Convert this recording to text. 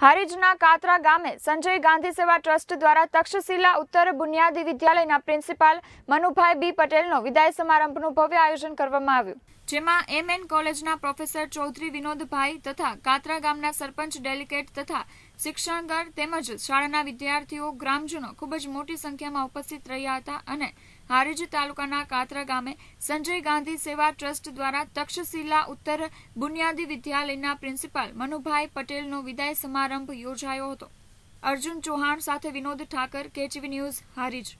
હારીજના કાતરા ગામે સંજય ગાંધી સેવા ટ્રસ્ટ દ્વારા તક્ષશિલા ઉત્તર બુનિયાદી વિદ્યાલયના પ્રિન્સિપાલ મનુભાઈ બી પટેલનો વિદાય સમારંભનું ભવ્ય આયોજન કરવામાં આવ્યું જેમાં એમએન કોલેજના પ્રોફેસર ચૌધરી વિનોદભાઈ તથા કાતરા ગામના સરપંચ ડેલિકેટ તથા શિક્ષણગર તેમજ શાળાના વિદ્યાર્થીઓ ગ્રામજનો ખૂબ જ મોટી સંખ્યામાં ઉપસ્થિત રહ્યા હતા અને હારીજ તાલુકાના કાતરા ગામે સંજય ગાંધી સેવા ટ્રસ્ટ દ્વારા તક્ષશિલા ઉત્તર બુનિયાદી વિદ્યાલયના પ્રિન્સિપાલ મનુભાઈ પટેલનો વિદાય સમારંભ યોજાયો હતો અર્જુન ચૌહાણ સાથે વિનોદ ઠાકર કેચવી ન્યૂઝ હારીજ